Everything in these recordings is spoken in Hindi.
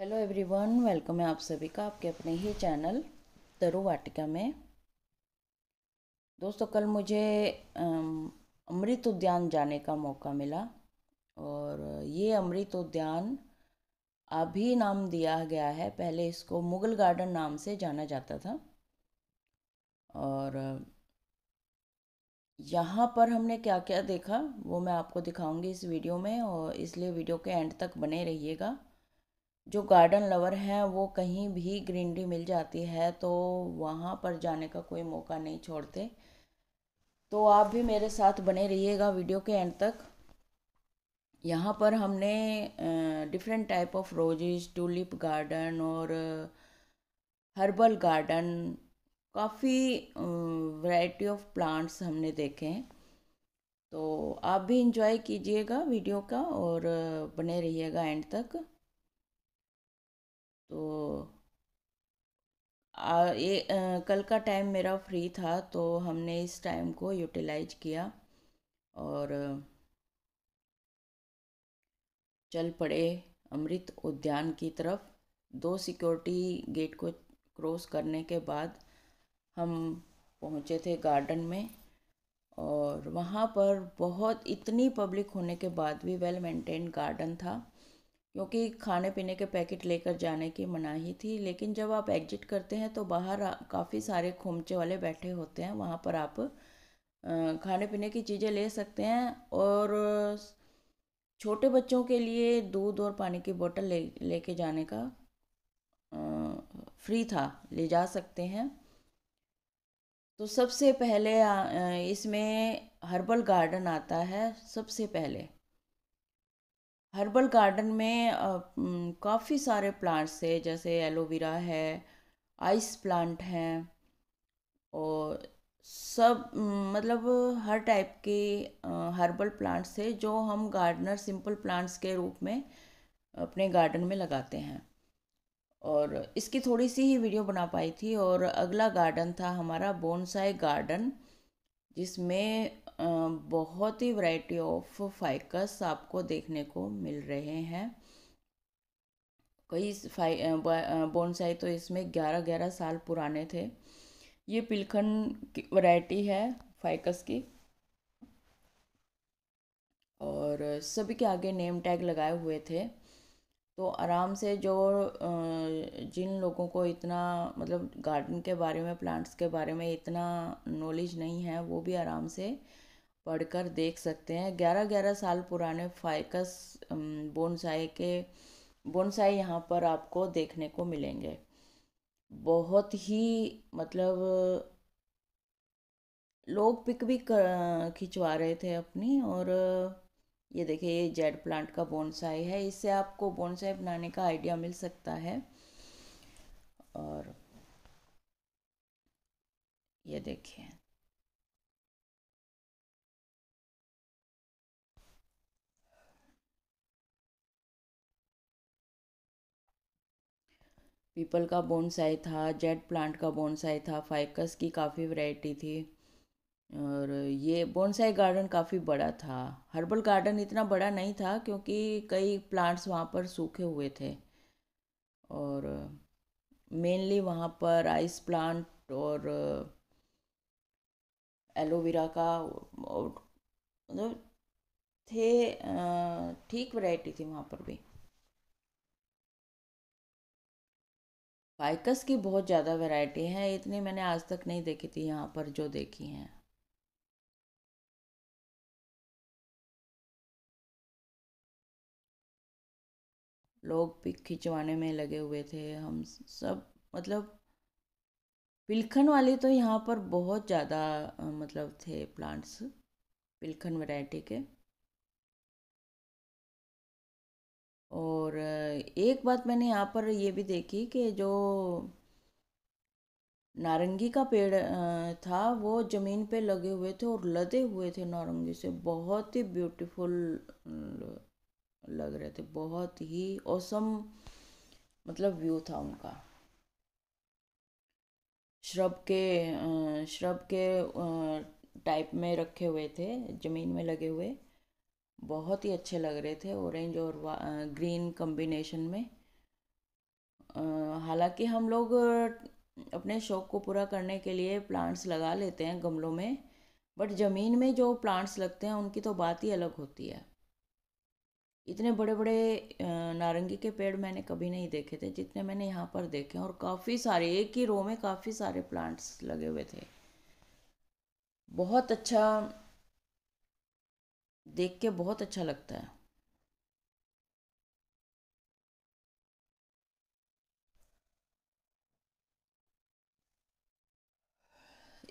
हेलो एवरीवन वेलकम है आप सभी का आपके अपने ही चैनल तरु वाटिका में दोस्तों कल मुझे अमृत उद्यान जाने का मौका मिला और ये अमृत उद्यान अभी नाम दिया गया है पहले इसको मुगल गार्डन नाम से जाना जाता था और यहाँ पर हमने क्या क्या देखा वो मैं आपको दिखाऊंगी इस वीडियो में और इसलिए वीडियो के एंड तक बने रहिएगा जो गार्डन लवर हैं वो कहीं भी ग्रीनरी मिल जाती है तो वहाँ पर जाने का कोई मौका नहीं छोड़ते तो आप भी मेरे साथ बने रहिएगा वीडियो के एंड तक यहाँ पर हमने different type of roses tulip garden और हर्बल गार्डन काफ़ी वैरायटी ऑफ प्लांट्स हमने देखे हैं तो आप भी इंजॉय कीजिएगा वीडियो का और बने रहिएगा एंड तक तो आ, ये आ, कल का टाइम मेरा फ्री था तो हमने इस टाइम को यूटिलाइज किया और चल पड़े अमृत उद्यान की तरफ दो सिक्योरिटी गेट को क्रॉस करने के बाद हम पहुंचे थे गार्डन में और वहाँ पर बहुत इतनी पब्लिक होने के बाद भी वेल मेंटेन गार्डन था क्योंकि खाने पीने के पैकेट लेकर जाने की मनाही थी लेकिन जब आप एग्जिट करते हैं तो बाहर काफ़ी सारे खोमचे वाले बैठे होते हैं वहाँ पर आप खाने पीने की चीज़ें ले सकते हैं और छोटे बच्चों के लिए दूध और पानी की बोतल ले लेके जाने का फ्री था ले जा सकते हैं तो सबसे पहले इसमें हर्बल गार्डन आता है सबसे पहले हर्बल गार्डन में काफ़ी सारे प्लांट्स है जैसे एलोवेरा है आइस प्लांट हैं और सब मतलब हर टाइप के हर्बल प्लांट्स थे जो हम गार्डनर सिंपल प्लांट्स के रूप में अपने गार्डन में लगाते हैं और इसकी थोड़ी सी ही वीडियो बना पाई थी और अगला गार्डन था हमारा बोनसाई गार्डन जिसमें बहुत ही वैरायटी ऑफ फाइकस आपको देखने को मिल रहे हैं कई बोनसाई तो इसमें ग्यारह ग्यारह साल पुराने थे ये पिलखन की वैरायटी है फाइकस की और सभी के आगे नेम टैग लगाए हुए थे तो आराम से जो जिन लोगों को इतना मतलब गार्डन के बारे में प्लांट्स के बारे में इतना नॉलेज नहीं है वो भी आराम से पढ़कर देख सकते हैं ग्यारह ग्यारह साल पुराने फाइकस बोनसाई के बोनसाई यहाँ पर आपको देखने को मिलेंगे बहुत ही मतलब लोग पिक भी खिंचवा रहे थे अपनी और ये देखिए ये जेड प्लांट का बोनसाई है इससे आपको बोनसाई बनाने का आइडिया मिल सकता है और ये देखिए पीपल का बोनसाई था जेड प्लांट का बोनसाई था फाइकस की काफ़ी वैरायटी थी और ये बोनसाई गार्डन काफ़ी बड़ा था हर्बल गार्डन इतना बड़ा नहीं था क्योंकि कई प्लांट्स वहाँ पर सूखे हुए थे और मेनली वहाँ पर आइस प्लांट और एलोवेरा का मतलब थे ठीक वैरायटी थी वहाँ पर भी फाइकस की बहुत ज़्यादा वैरायटी है इतनी मैंने आज तक नहीं देखी थी यहाँ पर जो देखी हैं लोग पिक खिंचवाने में लगे हुए थे हम सब मतलब पिलखन वाले तो यहाँ पर बहुत ज़्यादा मतलब थे प्लांट्स पिलखन वैरायटी के और एक बात मैंने यहाँ पर ये भी देखी कि जो नारंगी का पेड़ था वो ज़मीन पे लगे हुए थे और लदे हुए थे नारंगी से बहुत ही ब्यूटीफुल लग रहे थे बहुत ही औसम मतलब व्यू था उनका श्रब के श्रब के टाइप में रखे हुए थे ज़मीन में लगे हुए बहुत ही अच्छे लग रहे थे ऑरेंज और ग्रीन कम्बिनेशन में हालांकि हम लोग अपने शौक़ को पूरा करने के लिए प्लांट्स लगा लेते हैं गमलों में बट ज़मीन में जो प्लांट्स लगते हैं उनकी तो बात ही अलग होती है इतने बड़े बड़े नारंगी के पेड़ मैंने कभी नहीं देखे थे जितने मैंने यहाँ पर देखे और काफ़ी सारे एक ही रो में काफ़ी सारे प्लांट्स लगे हुए थे बहुत अच्छा देख के बहुत अच्छा लगता है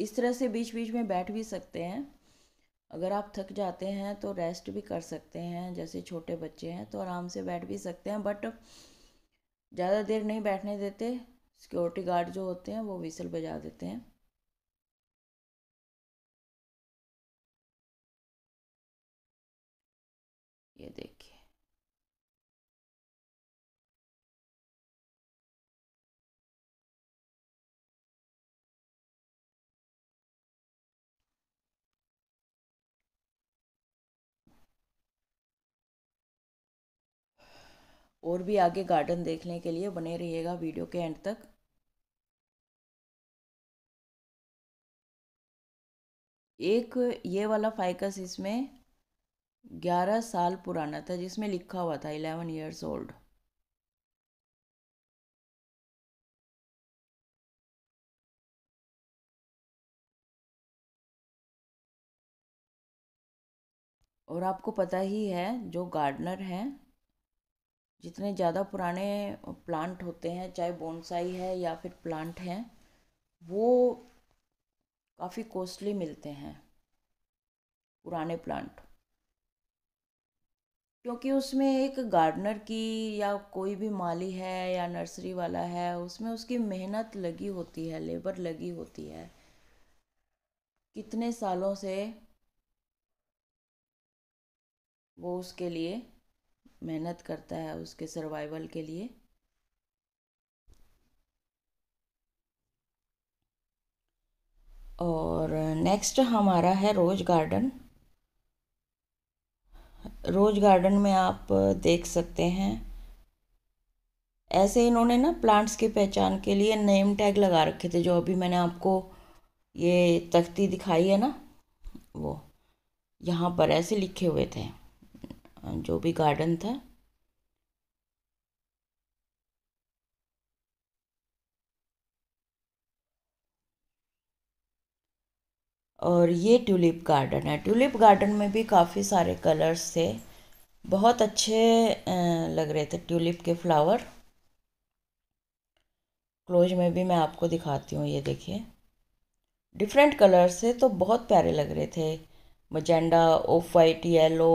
इस तरह से बीच बीच में बैठ भी सकते हैं अगर आप थक जाते हैं तो रेस्ट भी कर सकते हैं जैसे छोटे बच्चे हैं तो आराम से बैठ भी सकते हैं बट ज़्यादा देर नहीं बैठने देते सिक्योरिटी गार्ड जो होते हैं वो विसल बजा देते हैं और भी आगे गार्डन देखने के लिए बने रहिएगा वीडियो के एंड तक एक ये वाला फाइकस इसमें ग्यारह साल पुराना था जिसमें लिखा हुआ था इलेवन ईयर्स ओल्ड और आपको पता ही है जो गार्डनर हैं जितने ज़्यादा पुराने प्लांट होते हैं चाहे बोनसाई है या फिर प्लांट हैं वो काफ़ी कॉस्टली मिलते हैं पुराने प्लांट क्योंकि उसमें एक गार्डनर की या कोई भी माली है या नर्सरी वाला है उसमें उसकी मेहनत लगी होती है लेबर लगी होती है कितने सालों से वो उसके लिए मेहनत करता है उसके सर्वाइवल के लिए और नेक्स्ट हमारा है रोज़ गार्डन रोज़ गार्डन में आप देख सकते हैं ऐसे इन्होंने ना प्लांट्स की पहचान के लिए नेम टैग लगा रखे थे जो अभी मैंने आपको ये तख्ती दिखाई है ना वो यहाँ पर ऐसे लिखे हुए थे जो भी गार्डन था और ये ट्यूलिप गार्डन है ट्यूलिप गार्डन में भी काफ़ी सारे कलर्स थे बहुत अच्छे लग रहे थे ट्यूलिप के फ्लावर क्लोज में भी मैं आपको दिखाती हूँ ये देखिए डिफरेंट कलर्स थे तो बहुत प्यारे लग रहे थे मजेंडा ऑफ वाइट येलो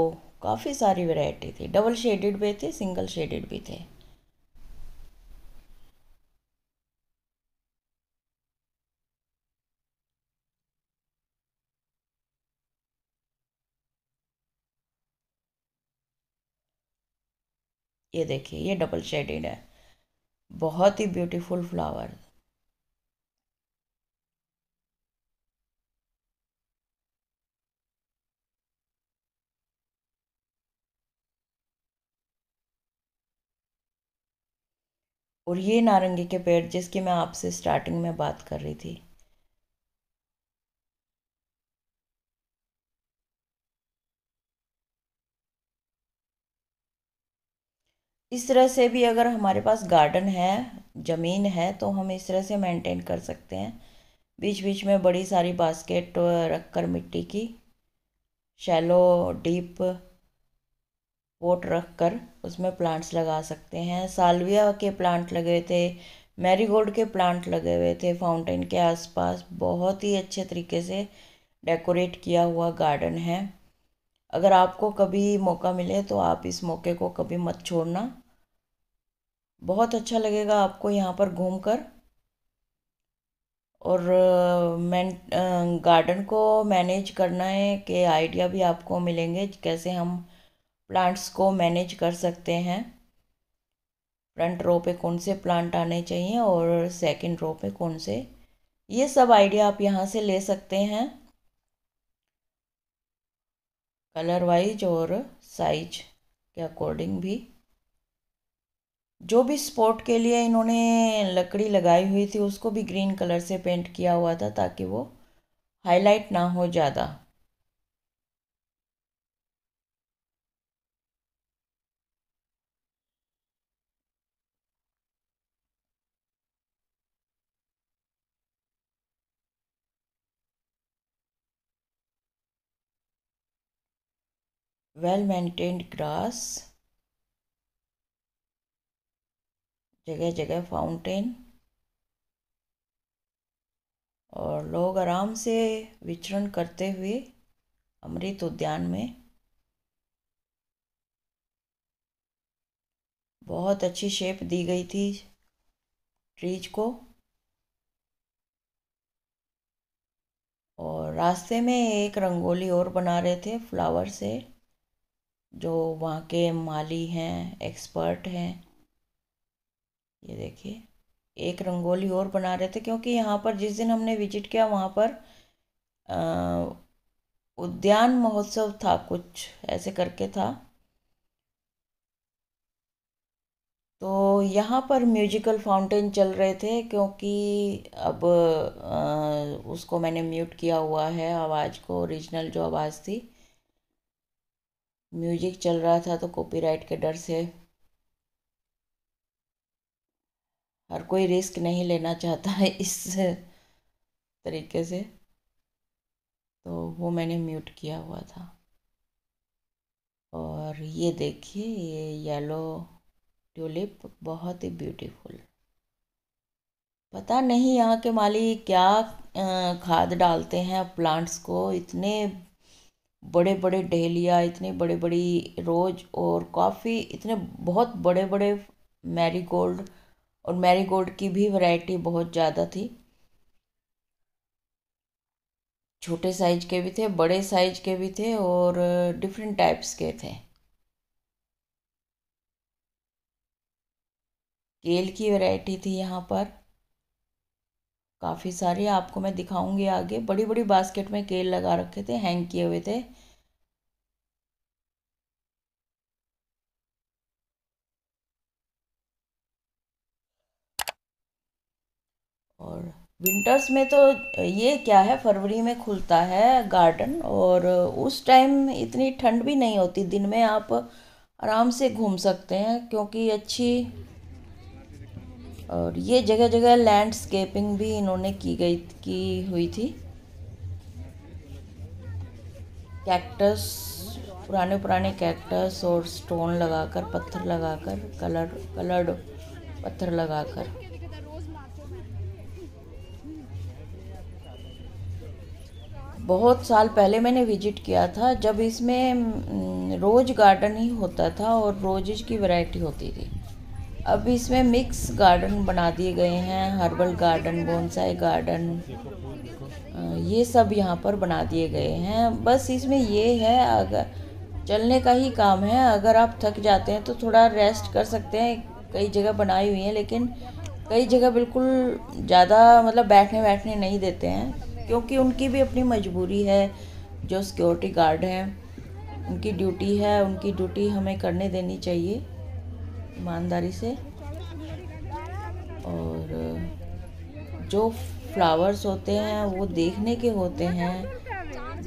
काफ़ी सारी वैरायटी थी डबल शेडेड भी थे सिंगल शेडेड भी थे ये देखिए ये डबल शेडेड है बहुत ही ब्यूटीफुल फ्लावर और ये नारंगी के पेड़ जिसकी मैं आपसे स्टार्टिंग में बात कर रही थी इस तरह से भी अगर हमारे पास गार्डन है ज़मीन है तो हम इस तरह से मेंटेन कर सकते हैं बीच बीच में बड़ी सारी बास्केट रख कर मिट्टी की शैलो डीप पोट रख कर उसमें प्लांट्स लगा सकते हैं सालविया के प्लांट लगे थे मैरीगोल्ड के प्लांट लगे हुए थे फाउंटेन के आसपास बहुत ही अच्छे तरीके से डेकोरेट किया हुआ गार्डन है अगर आपको कभी मौका मिले तो आप इस मौके को कभी मत छोड़ना बहुत अच्छा लगेगा आपको यहाँ पर घूम कर और मैं गार्डन को मैनेज करना है के आइडिया भी आपको मिलेंगे कैसे हम प्लांट्स को मैनेज कर सकते हैं फ्रंट रो पे कौन से प्लांट आने चाहिए और सेकंड रो पे कौन से ये सब आइडिया आप यहाँ से ले सकते हैं कलर वाइज और साइज के अकॉर्डिंग भी जो भी स्पोर्ट के लिए इन्होंने लकड़ी लगाई हुई थी उसको भी ग्रीन कलर से पेंट किया हुआ था ताकि वो हाईलाइट ना हो ज़्यादा वेल मेंटेन्ड ग्रास जगह जगह फाउंटेन और लोग आराम से विचरण करते हुए अमृत उद्यान में बहुत अच्छी शेप दी गई थी ट्रीज को और रास्ते में एक रंगोली और बना रहे थे फ्लावर से जो वहाँ के माली हैं एक्सपर्ट हैं ये देखिए एक रंगोली और बना रहे थे क्योंकि यहाँ पर जिस दिन हमने विजिट किया वहाँ पर आ, उद्यान महोत्सव था कुछ ऐसे करके था तो यहाँ पर म्यूजिकल फाउंटेन चल रहे थे क्योंकि अब आ, उसको मैंने म्यूट किया हुआ है आवाज़ को ओरिजिनल जो आवाज़ थी म्यूजिक चल रहा था तो कॉपीराइट के डर से हर कोई रिस्क नहीं लेना चाहता है इस तरीके से तो वो मैंने म्यूट किया हुआ था और ये देखिए ये येलो ट्यूलिप बहुत ही ब्यूटीफुल पता नहीं यहाँ के माली क्या खाद डालते हैं प्लांट्स को इतने बड़े बड़े डेलिया इतनी बड़ी बड़ी रोज और काफ़ी इतने बहुत बड़े बड़े मैरीगोल्ड और मैरीगोल्ड की भी वैरायटी बहुत ज़्यादा थी छोटे साइज के भी थे बड़े साइज के भी थे और डिफरेंट टाइप्स के थे केल की वैरायटी थी यहाँ पर काफ़ी सारे आपको मैं दिखाऊंगी आगे बड़ी बड़ी बास्केट में केल लगा रखे थे हैंग किए हुए थे और विंटर्स में तो ये क्या है फरवरी में खुलता है गार्डन और उस टाइम इतनी ठंड भी नहीं होती दिन में आप आराम से घूम सकते हैं क्योंकि अच्छी और ये जगह जगह लैंडस्केपिंग भी इन्होंने की गई की हुई थी कैक्टस पुराने पुराने कैक्टस और स्टोन लगाकर पत्थर लगाकर कलर कलर्ड पत्थर लगाकर बहुत साल पहले मैंने विजिट किया था जब इसमें रोज़ गार्डन ही होता था और रोजेज की वैरायटी होती थी अब इसमें मिक्स गार्डन बना दिए गए हैं हर्बल गार्डन बोनसाई गार्डन ये सब यहाँ पर बना दिए गए हैं बस इसमें ये है अगर चलने का ही काम है अगर आप थक जाते हैं तो थोड़ा रेस्ट कर सकते हैं कई जगह बनाई हुई हैं लेकिन कई जगह बिल्कुल ज़्यादा मतलब बैठने बैठने नहीं देते हैं क्योंकि उनकी भी अपनी मजबूरी है जो सिक्योरिटी गार्ड हैं उनकी ड्यूटी है उनकी ड्यूटी हमें करने देनी चाहिए ईमानदारी से और जो फ्लावर्स होते हैं वो देखने के होते हैं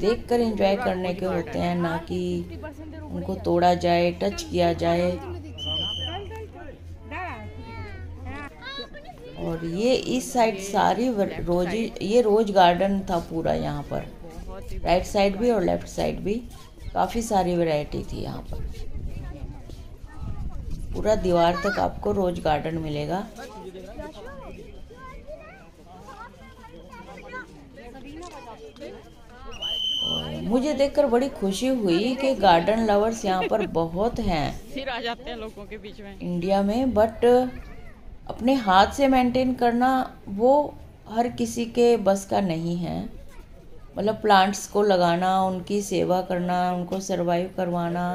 देख कर करने के होते हैं ना कि उनको तोड़ा जाए टच किया जाए और ये इस साइड सारी रोजी ये रोज गार्डन था पूरा यहाँ पर राइट साइड भी और लेफ्ट साइड भी काफ़ी सारी वैरायटी थी यहाँ पर पूरा दीवार तक आपको रोज गार्डन मिलेगा मुझे देखकर बड़ी खुशी हुई कि गार्डन लवर्स यहाँ पर बहुत हैं फिर आ जाते हैं लोगों के बीच में इंडिया में बट अपने हाथ से मेंटेन करना वो हर किसी के बस का नहीं है मतलब प्लांट्स को लगाना उनकी सेवा करना उनको सरवाइव करवाना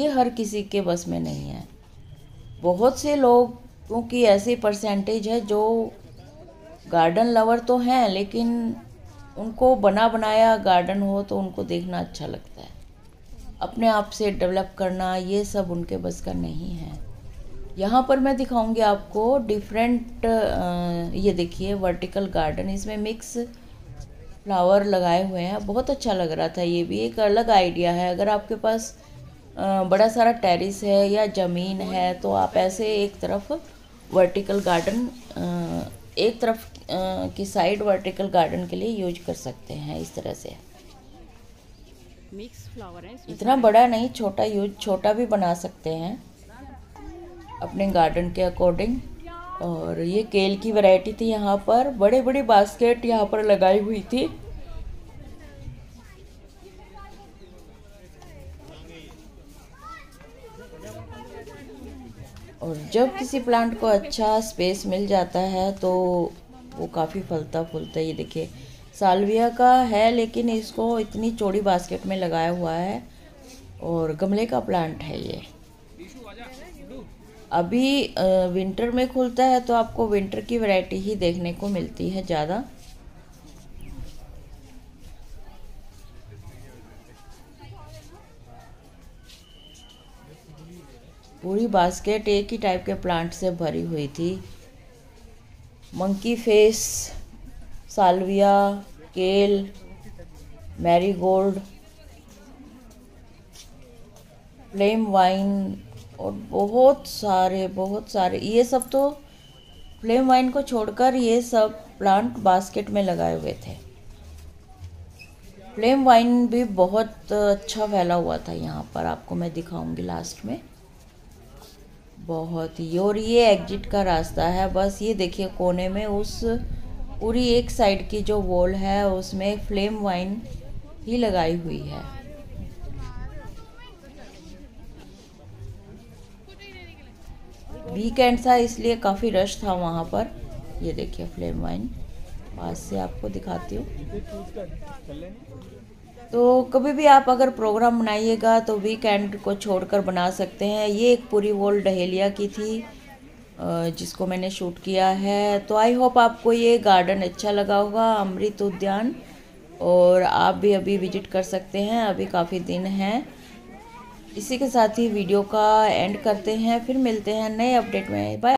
ये हर किसी के बस में नहीं है बहुत से लोगों की ऐसी परसेंटेज है जो गार्डन लवर तो हैं लेकिन उनको बना बनाया गार्डन हो तो उनको देखना अच्छा लगता है अपने आप से डेवलप करना ये सब उनके बस का नहीं है यहाँ पर मैं दिखाऊंगी आपको डिफरेंट ये देखिए वर्टिकल गार्डन इसमें मिक्स फ्लावर लगाए हुए हैं बहुत अच्छा लग रहा था ये भी एक अलग आइडिया है अगर आपके पास बड़ा सारा टेरिस है या ज़मीन है तो आप ऐसे एक तरफ वर्टिकल गार्डन एक तरफ की साइड वर्टिकल गार्डन के लिए यूज कर सकते हैं इस तरह से मिक्स फ्लावर है इतना बड़ा नहीं छोटा यूज छोटा भी बना सकते हैं अपने गार्डन के अकॉर्डिंग और ये केल की वैरायटी थी यहाँ पर बड़े बड़े बास्केट यहाँ पर लगाई हुई थी और जब किसी प्लांट को अच्छा स्पेस मिल जाता है तो वो काफ़ी फलता फूलता ये देखिए सालविया का है लेकिन इसको इतनी चौड़ी बास्केट में लगाया हुआ है और गमले का प्लांट है ये अभी विंटर में खुलता है तो आपको विंटर की वैरायटी ही देखने को मिलती है ज़्यादा पूरी बास्केट एक ही टाइप के प्लांट से भरी हुई थी monkey face salvia kale marigold flame vine और बहुत सारे बहुत सारे ये सब तो फ्लेम वाइन को छोड़कर ये सब प्लांट बास्केट में लगाए हुए थे फ्लेम वाइन भी बहुत अच्छा फैला हुआ था यहाँ पर आपको मैं दिखाऊंगी लास्ट में बहुत ही और ये एग्जिट का रास्ता है बस ये देखिए कोने में उस पूरी एक साइड की जो वॉल है उसमें फ्लेम वाइन ही लगाई हुई है वीकेंड था इसलिए काफ़ी रश था वहां पर ये देखिए फ्लेम वाइन पास से आपको दिखाती हूँ तो कभी भी आप अगर प्रोग्राम बनाइएगा तो वीकेंड को छोड़कर बना सकते हैं ये एक पूरी वॉल डहेलिया की थी जिसको मैंने शूट किया है तो आई होप आपको ये गार्डन अच्छा लगा होगा अमृत उद्यान और आप भी अभी विजिट कर सकते हैं अभी काफ़ी दिन हैं इसी के साथ ही वीडियो का एंड करते हैं फिर मिलते हैं नए अपडेट में बाय